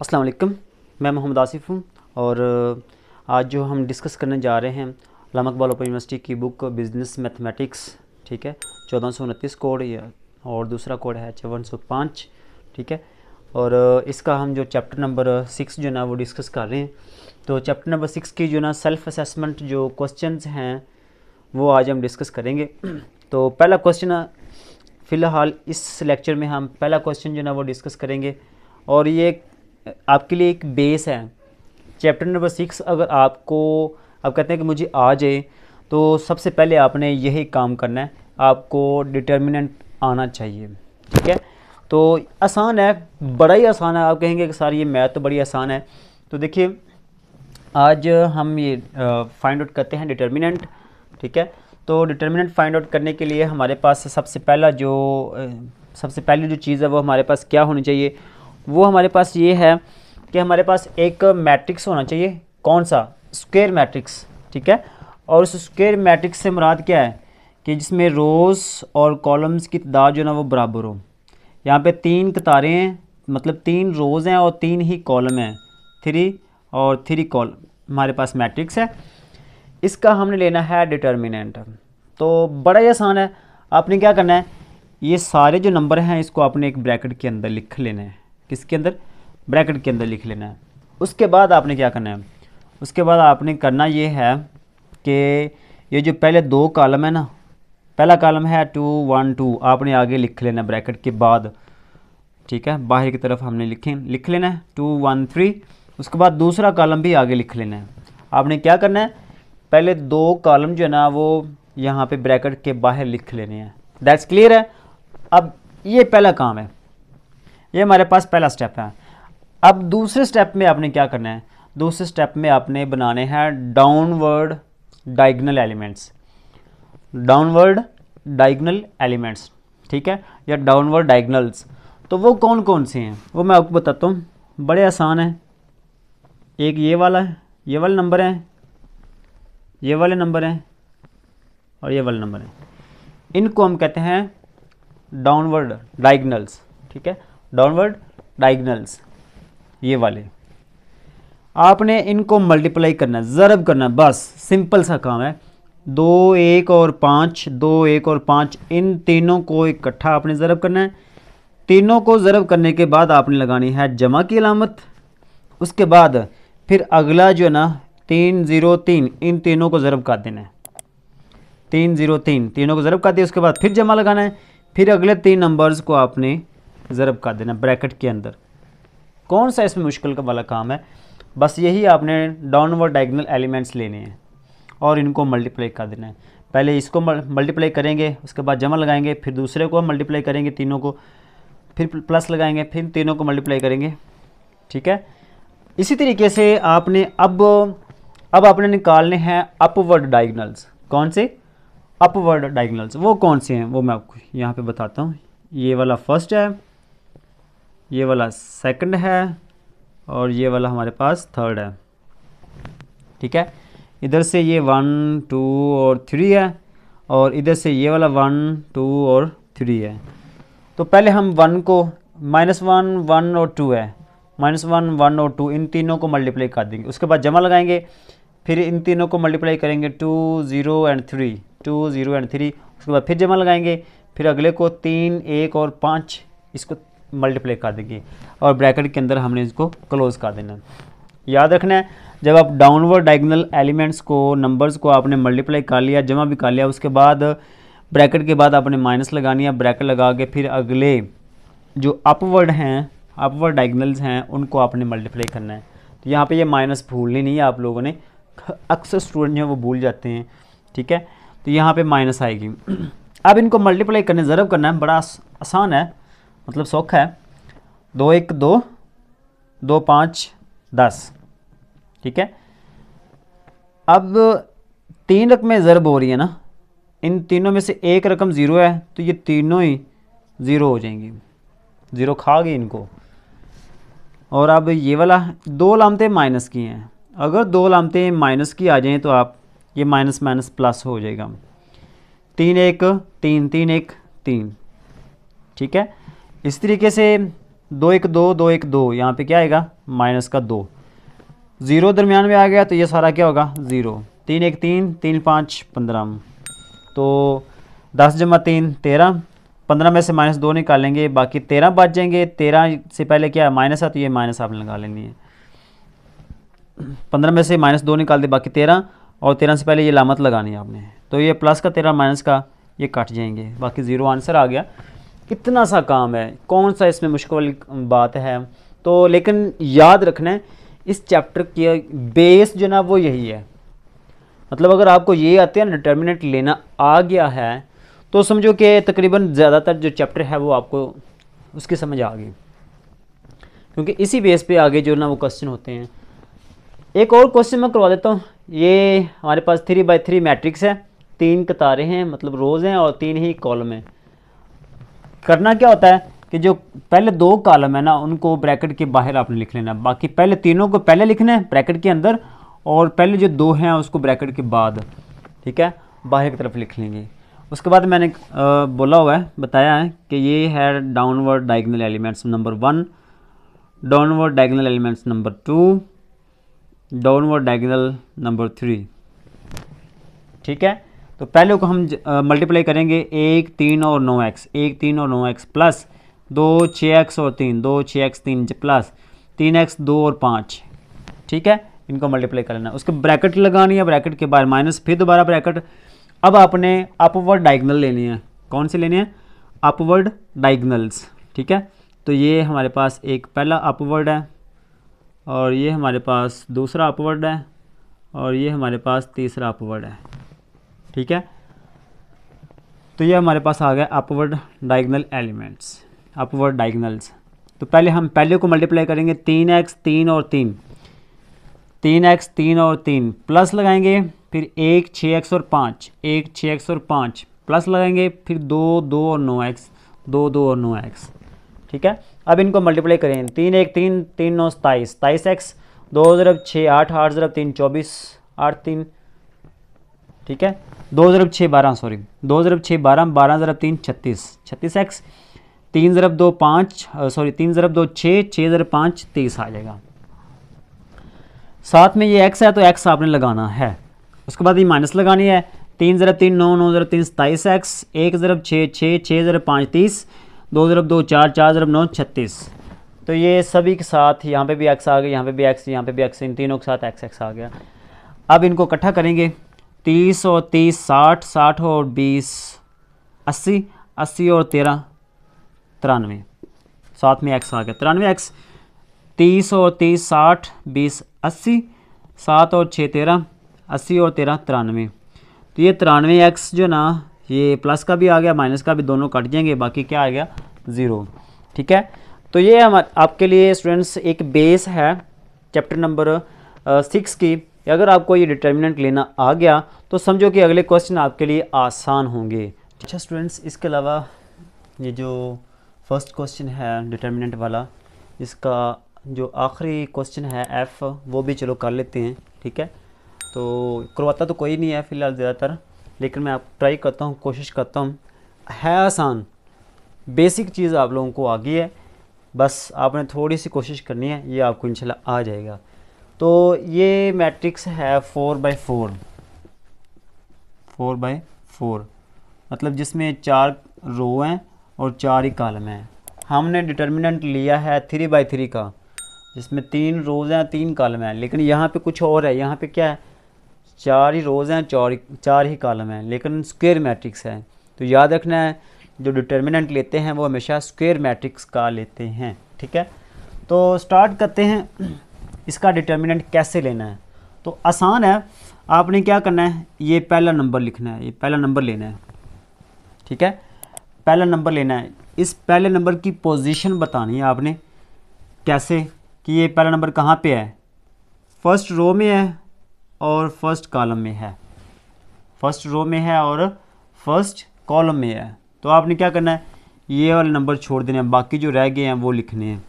अस्सलाम वालेकुम मैं मोहम्मद आसिफ हूँ और आज जो हम डिस्कस करने जा रहे हैं लामा इकबाल ओपन यूनिवर्सिटी की बुक बिज़नेस मैथमेटिक्स ठीक है चौदह सौ उनतीस कोड और दूसरा कोड है चौवन सौ पाँच ठीक है और इसका हम जो चैप्टर नंबर सिक्स जो ना वो डिस्कस कर रहे हैं तो चैप्टर नंबर सिक्स की जो ना सेल्फ असेसमेंट जो क्वेश्चन हैं वो आज हम डिस्कस करेंगे तो पहला क्वेश्चन फ़िलहाल इस लेक्चर में हम पहला क्वेश्चन जो ना वो डिस्कस करेंगे और ये आपके लिए एक बेस है चैप्टर नंबर सिक्स अगर आपको आप कहते हैं कि मुझे आ जाए तो सबसे पहले आपने यही काम करना है आपको डिटर्मिनेंट आना चाहिए ठीक है तो आसान है बड़ा ही आसान है आप कहेंगे कि सर ये मैथ तो बड़ी आसान है तो देखिए आज हम ये फाइंड आउट करते हैं डिटर्मिनेंट ठीक है तो डिटर्मिनेंट फाइंड आउट करने के लिए हमारे पास सबसे पहला जो सबसे पहली जो चीज़ है वो हमारे पास क्या होनी चाहिए वो हमारे पास ये है कि हमारे पास एक मैट्रिक्स होना चाहिए कौन सा स्क्वेयर मैट्रिक्स ठीक है और उस स्क्वेयर मैट्रिक्स से मुराद क्या है कि जिसमें रोज़ और कॉलम्स की तादाद जो है ना वो बराबर हो यहाँ पे तीन कतारें हैं मतलब तीन रोज़ हैं और तीन ही कॉलम हैं थ्री और थ्री कॉलम हमारे पास मैट्रिक्स है इसका हमने लेना है डिटर्मिनेंट तो बड़ा ही आसान है आपने क्या करना है ये सारे जो नंबर हैं इसको आपने एक ब्रैकेट के अंदर लिख लेना है किसके अंदर ब्रैकेट के अंदर लिख लेना है उसके बाद आपने क्या करना है उसके बाद आपने करना ये है कि ये जो पहले दो कॉलम है ना पहला कॉलम है टू वन टू आपने आगे लिख लेना ब्रैकेट के बाद ठीक है बाहर की तरफ हमने लिखे लिख लेना है टू वन थ्री उसके बाद दूसरा कॉलम भी आगे लिख लेना है आपने क्या करना है पहले दो कॉलम जो है ना वो यहाँ पे ब्रैकेट के बाहर लिख लेने हैं दैट्स क्लियर है अब ये पहला काम है ये हमारे पास पहला स्टेप है अब दूसरे स्टेप में आपने क्या करना है दूसरे स्टेप में आपने बनाने हैं downward diagonal elements downward diagonal elements ठीक है या डाउनवर्ड डाइगनल्स तो वो कौन कौन से हैं वो मैं आपको बताता हूँ बड़े आसान है एक ये वाला है ये वाले नंबर हैं ये वाले नंबर हैं और ये वाले नंबर हैं इनको हम कहते हैं डाउनवर्ड डाइगनल्स ठीक है डाउनवर्ड डाइगनल्स ये वाले आपने इनको मल्टीप्लाई करना है ज़रब करना बस सिंपल सा काम है दो एक और पाँच दो एक और पाँच इन तीनों को इकट्ठा आपने ज़रब करना है तीनों को ज़रब करने के बाद आपने लगानी है जमा की अलामत उसके बाद फिर अगला जो है ना तीन ज़ीरो तीन इन तीनों को ज़रब कर देना है तीन ज़ीरो तीन तीनों को ज़रब कर दिया उसके बाद फिर जमा लगाना है फिर अगले तीन नंबर्स को आपने ज़रब कर देना ब्रैकेट के अंदर कौन सा इसमें मुश्किल का वाला काम है बस यही आपने डाउनवर्ड डायगनल एलिमेंट्स लेने हैं और इनको मल्टीप्लाई कर देना है पहले इसको मल्टीप्लाई करेंगे उसके बाद जमा लगाएंगे फिर दूसरे को मल्टीप्लाई करेंगे तीनों को फिर प्लस लगाएंगे फिर तीनों को मल्टीप्लाई करेंगे ठीक है इसी तरीके से आपने अब अब आपने निकालने हैं अपवर्ड डाइगनल्स कौन से अपवर्ड डाइगनल्स वो कौन से हैं वो मैं आपको यहाँ पे बताता हूँ ये वाला फर्स्ट है ये वाला सेकंड है और ये वाला हमारे पास थर्ड है ठीक है इधर से ये वन टू और थ्री है और इधर से ये वाला वन टू और थ्री है तो पहले हम वन को माइनस वन वन और टू है माइनस वन वन और टू इन तीनों को मल्टीप्लाई कर देंगे उसके बाद जमा लगाएंगे फिर इन तीनों को मल्टीप्लाई करेंगे two zero and three two zero and three उसके बाद फिर जमा लगाएंगे फिर अगले को तीन एक और पाँच इसको मल्टीप्लाई कर देंगे और ब्रैकेट के अंदर हमने इसको क्लोज कर देना याद रखना है जब आप डाउनवर्ड डायगनल एलिमेंट्स को नंबर्स को आपने मल्टीप्लाई कर लिया जमा भी कर लिया उसके बाद ब्रैकेट के बाद आपने माइनस लगानी है ब्रैकेट लगा के फिर अगले जो अपवर्ड हैं अपवर्ड डायगनल्स हैं उनको आपने मल्टीप्लाई करना है तो यहाँ पे ये माइनस भूलनी नहीं है आप लोगों ने अक्सर स्टूडेंट जो वो भूल जाते हैं ठीक है तो यहाँ पर माइनस आएगी अब इनको मल्टीप्लाई करने ज़रूर करना है बड़ा आसान है मतलब सौखा है दो एक दो दो पाँच दस ठीक है अब तीन रकमें ज़रब हो रही है ना इन तीनों में से एक रकम ज़ीरो है तो ये तीनों ही ज़ीरो हो जाएंगी ज़ीरो खा गई इनको और अब ये वाला दो लामते माइनस की हैं अगर दो लामते माइनस की आ जाएं तो आप ये माइनस माइनस प्लस हो जाएगा तीन एक तीन तीन एक तीन ठीक है इस तरीके से दो एक दो दो एक दो यहाँ पे क्या आएगा माइनस का दो ज़ीरो दरमियान में आ गया तो ये सारा क्या होगा ज़ीरो तीन एक तीन तीन पाँच पंद्रह तो दस जमा तीन तेरह पंद्रह में से माइनस दो निकालेंगे बाकी तेरह बच जाएंगे तेरह से पहले क्या माइनस है तो ये माइनस आपने लगा लेनी है पंद्रह में से माइनस दो निकाल दे बाकी तेरह और तेरह से पहले ये लामत लगानी है आपने तो ये प्लस का तेरह माइनस का ये कट जाएंगे बाकी ज़ीरो आंसर आ गया कितना सा काम है कौन सा इसमें मुश्किल बात है तो लेकिन याद रखना है इस चैप्टर की बेस जो ना वो यही है मतलब अगर आपको ये आते हैं डिटर्मिनेट लेना आ गया है तो समझो कि तकरीबन ज़्यादातर जो चैप्टर है वो आपको उसकी समझ आ गई क्योंकि इसी बेस पे आगे जो ना वो क्वेश्चन होते हैं एक और क्वेश्चन मैं करवा देता हूँ ये हमारे पास थ्री बाई थ्री मैट्रिक्स है तीन कतारें हैं मतलब रोज़ हैं और तीन ही कॉलम हैं करना क्या होता है कि जो पहले दो कॉलम है ना उनको ब्रैकेट के बाहर आपने लिख लेना बाकी पहले तीनों को पहले लिखना है ब्रैकेट के अंदर और पहले जो दो हैं उसको ब्रैकेट के बाद ठीक है बाहर की तरफ लिख लेंगे उसके बाद मैंने बोला हुआ है बताया है कि ये है downward diagonal elements number one downward diagonal elements number two downward diagonal number three ठीक है तो पहले को हम मल्टीप्लाई करेंगे एक तीन और नौ एक्स एक तीन और नौ एक्स प्लस दो छः एक्स और तीन दो छः एक्स तीन प्लस तीन एक्स दो और पाँच ठीक है इनको मल्टीप्लाई कर लेना उसके ब्रैकेट लगानी है ब्रैकेट के बाद माइनस फिर दोबारा ब्रैकेट अब आपने अपवर्ड डाइगनल लेनी है कौन सी लेनी है अपवर्ड डाइगनल्स ठीक है तो ये हमारे पास एक पहला अपवर्ड है और ये हमारे पास दूसरा अपवर्ड है और ये हमारे पास तीसरा अपवर्ड है ठीक है तो ये हमारे पास आ गया upward diagonal elements upward diagonals तो पहले हम पहले को मल्टीप्लाई करेंगे तीन एक्स तीन और तीन तीन एक्स तीन और तीन प्लस लगाएंगे फिर एक छः एक्स और पाँच एक छः एक्स और पाँच प्लस लगाएंगे फिर दो दो और नौ एक्स दो दो और नौ एक्स ठीक है अब इनको मल्टीप्लाई करें तीन एक तीन तीन नौ सताईस सताईस एक्स दो ज़रब छः आठ आठ ज़रब तीन चौबीस आठ तीन ठीक है दो ज़रब छः बारह सॉरी दो ज़रब छः बारह बारह ज़रब तीन छत्तीस छत्तीस एक्स तीन ज़रब दो पाँच सॉरी तीन ज़रब दो छः छः ज़रब पाँच तीस आ जाएगा साथ में ये एक्स है तो एक्स आपने लगाना है उसके बाद ये माइनस लगानी है तीन ज़रब तीन नौ नौ ज़रब तीन सताईस एक्स एक ज़रब छः छः छः ज़रब पाँच तीस दो ज़रब दो चार चार ज़रब नौ छत्तीस तो ये सभी के साथ यहाँ पे भी एक्स आ गया यहाँ पे भी एक्स यहाँ पे भी एक्स इन तीनों के साथ एक्स एक्स आ गया अब इनको इकट्ठा करेंगे तीस और तीस साठ साठ और बीस अस्सी अस्सी और तेरह तिरानवे साथ में एक्स आ गया तिरानवे एक्स तीस और तीस साठ बीस अस्सी सात और छः तेरह अस्सी और तेरह तिरानवे तो ये तिरानवे एक्स जो ना ये प्लस का भी आ गया माइनस का भी दोनों कट जाएंगे बाकी क्या आ गया ज़ीरो ठीक है तो ये हम आपके लिए स्टूडेंट्स एक बेस है चैप्टर नंबर सिक्स की अगर आपको ये डिटर्मिनेंट लेना आ गया तो समझो कि अगले क्वेश्चन आपके लिए आसान होंगे अच्छा स्टूडेंट्स इसके अलावा ये जो फर्स्ट क्वेश्चन है डिटर्मिनेंट वाला इसका जो आखिरी क्वेश्चन है एफ़ वो भी चलो कर लेते हैं ठीक है तो करवाता तो कोई नहीं है फ़िलहाल ज़्यादातर लेकिन मैं आप ट्राई करता हूँ कोशिश करता हूँ है आसान बेसिक चीज़ आप लोगों को आ गई है बस आपने थोड़ी सी कोशिश करनी है ये आपको इंशाल्लाह आ जाएगा तो ये मैट्रिक्स है four by four four by four मतलब जिसमें चार रो हैं और चार ही कालम हैं हमने डिटर्मिनेंट लिया है थ्री बाई थ्री का जिसमें तीन रोज़ हैं तीन कॉलम हैं लेकिन यहाँ पे कुछ और है यहाँ पे क्या है चार ही रोज़ हैं चार चार ही कॉलम हैं लेकिन स्क्वेयर मैट्रिक्स है तो याद रखना है जो डिटर्मिनेंट लेते हैं वो हमेशा स्क्वेयर मैट्रिक्स का लेते हैं ठीक है तो स्टार्ट करते हैं इसका डिटर्मिनेंट कैसे लेना है तो आसान है आपने क्या करना है ये पहला नंबर लिखना है ये पहला नंबर लेना है ठीक है पहला नंबर लेना है इस पहले नंबर की पोजीशन बतानी है आपने कैसे कि ये पहला नंबर कहाँ पे है फर्स्ट रो में है और फर्स्ट कॉलम में है फर्स्ट रो में है और फर्स्ट कॉलम में है तो आपने क्या करना है ये वाले नंबर छोड़ देने हैं बाकी जो रह गए हैं वो लिखने हैं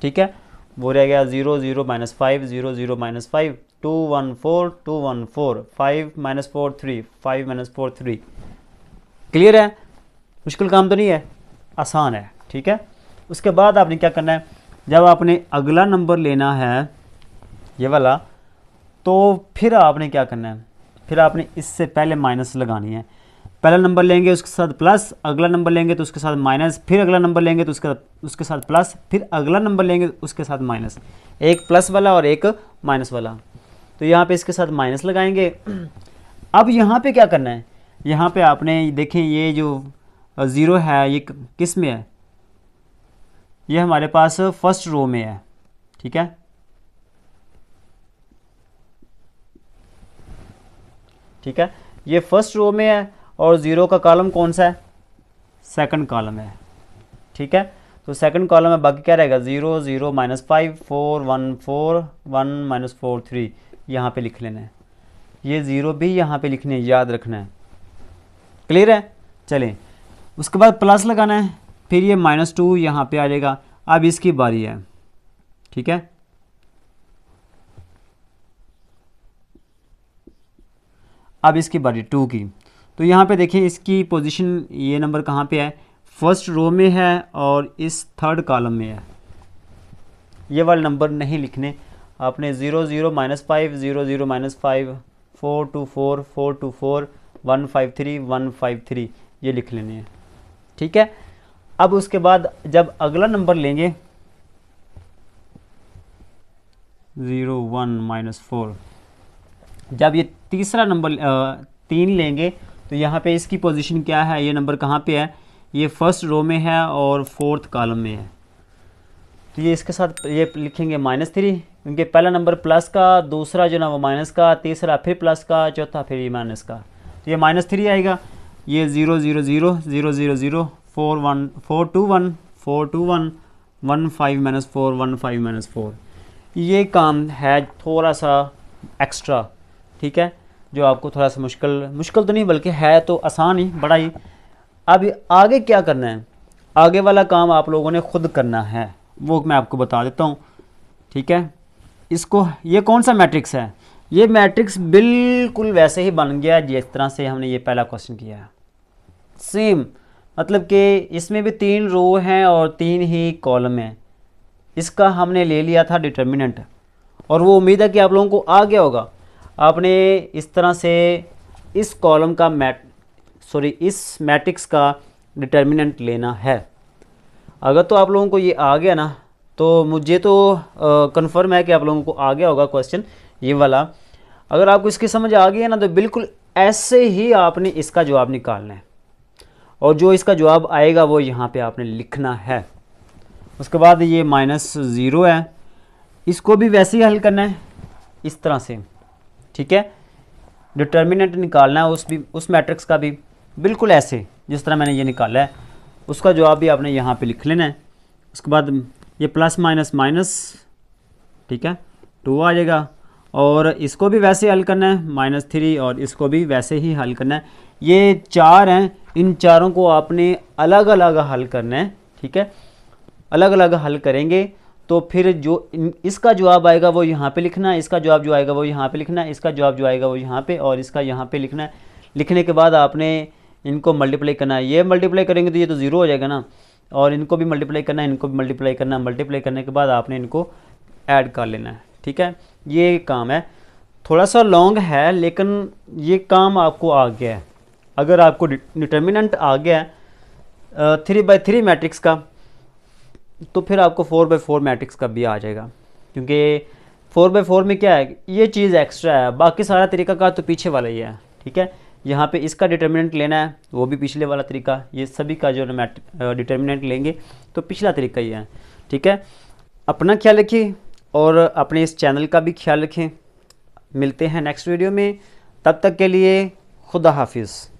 ठीक है वो रह गया zero zero minus five zero zero minus five two one four two one four five minus four three five minus four three clear है मुश्किल काम तो नहीं है आसान है ठीक है उसके बाद आपने क्या करना है जब आपने अगला नंबर लेना है ये वाला तो फिर आपने क्या करना है फिर आपने इससे पहले माइनस लगानी है पहला नंबर लेंगे उसके साथ प्लस अगला नंबर लेंगे तो उसके साथ माइनस फिर अगला नंबर लेंगे तो उसके साथ उसके साथ प्लस फिर अगला नंबर लेंगे तो उसके साथ माइनस एक प्लस वाला और एक माइनस वाला तो यहाँ पे इसके साथ माइनस लगाएंगे अब यहाँ पे क्या करना है यहाँ पे आपने देखें ये जो ज़ीरो है ये किस में है ये हमारे पास फर्स्ट रो में है ठीक है ठीक है ये फर्स्ट रो में है और ज़ीरो का कॉलम कौन सा है सेकंड कॉलम है ठीक है तो सेकंड कॉलम में बाकी क्या रहेगा zero zero minus five four one four one minus four three यहाँ पर लिख लेना है ये ज़ीरो भी यहाँ पे लिखने याद रखना है क्लियर है चलें उसके बाद प्लस लगाना है फिर ये माइनस टू यहाँ पर आ जाएगा अब इसकी बारी है ठीक है अब इसकी बारी टू की तो यहाँ पे देखें इसकी पोजीशन ये नंबर कहाँ पे है फर्स्ट रो में है और इस थर्ड कॉलम में है ये वाले नंबर नहीं लिखने आपने zero zero minus five zero zero minus five four two four four two four one five three one five three ये लिख लेने हैं ठीक है अब उसके बाद जब अगला नंबर लेंगे ज़ीरो वन माइनस फोर जब ये तीसरा नंबर तीन लेंगे तो यहाँ पे इसकी पोजीशन क्या है ये नंबर कहाँ पे है ये फर्स्ट रो में है और फोर्थ कॉलम में है तो ये इसके साथ ये लिखेंगे माइनस थ्री क्योंकि पहला नंबर प्लस का दूसरा जो ना वो माइनस का तीसरा फिर प्लस का चौथा फिर ये माइनस का तो ये माइनस थ्री आएगा ये zero zero zero zero zero zero four one four two one four two one one five minus four one five minus four ये काम है थोड़ा सा एक्स्ट्रा ठीक है जो आपको थोड़ा सा मुश्किल मुश्किल तो नहीं बल्कि है तो आसान ही बड़ा ही अब आगे क्या करना है आगे वाला काम आप लोगों ने खुद करना है वो मैं आपको बता देता हूँ ठीक है इसको ये कौन सा मैट्रिक्स है ये मैट्रिक्स बिल्कुल वैसे ही बन गया जिस तरह से हमने ये पहला क्वेश्चन किया है सेम मतलब कि इसमें भी तीन रो हैं और तीन ही कॉलम हैं इसका हमने ले लिया था डिटर्मिनेंट और वो उम्मीद है कि आप लोगों को आ गया होगा आपने इस तरह से इस कॉलम का मैट सॉरी इस मैट्रिक्स का डिटर्मिनेंट लेना है अगर तो आप लोगों को ये आ गया ना तो मुझे तो कंफर्म है कि आप लोगों को आ गया होगा क्वेश्चन ये वाला अगर आपको इसकी समझ आ गई है ना तो बिल्कुल ऐसे ही आपने इसका जवाब निकालना है और जो इसका जवाब आएगा वो यहाँ पे आपने लिखना है उसके बाद ये माइनस ज़ीरो है इसको भी वैसे ही हल करना है इस तरह से ठीक है डिटर्मिनेंट निकालना है उस भी उस मैट्रिक्स का भी बिल्कुल ऐसे जिस तरह मैंने ये निकाला है उसका जवाब भी आपने यहाँ पे लिख लेना है उसके बाद ये प्लस माइनस माइनस ठीक है टू आ जाएगा और इसको भी वैसे हल करना है माइनस थ्री और इसको भी वैसे ही हल करना है ये चार हैं इन चारों को आपने अलग अलग हल करना है ठीक है अलग अलग हल करेंगे तो फिर जो इसका जवाब आएगा वो यहाँ पे लिखना है इसका जवाब जो आएगा वो यहाँ पे लिखना है इसका जवाब जो आएगा वो यहाँ पे और इसका यहाँ पे लिखना है लिखने के बाद आपने इनको मल्टीप्लाई करना है ये मल्टीप्लाई करेंगे तो ये तो ज़ीरो हो जाएगा ना और इनको भी मल्टीप्लाई करना है इनको भी मल्टीप्लाई करना है मल्टीप्लाई करने के बाद आपने इनको ऐड कर लेना है ठीक है ये काम है थोड़ा सा लॉन्ग है लेकिन ये काम आपको आ गया है अगर आपको डिटर्मिनेंट आ गया है थ्री बाई थ्री मैट्रिक्स का तो फिर आपको फोर बाई फोर मैट्रिक्स का भी आ जाएगा क्योंकि फोर बाई फोर में क्या है ये चीज़ एक्स्ट्रा है बाकी सारा तरीका का तो पीछे वाला ही है ठीक है यहाँ पे इसका डिटर्मिनेंट लेना है वो भी पिछले वाला तरीका ये सभी का जो मैट डिटर्मिनेंट लेंगे तो पिछला तरीका ही है ठीक है अपना ख्याल रखिए और अपने इस चैनल का भी ख्याल रखें मिलते हैं नेक्स्ट वीडियो में तब तक के लिए खुदा हाफिज़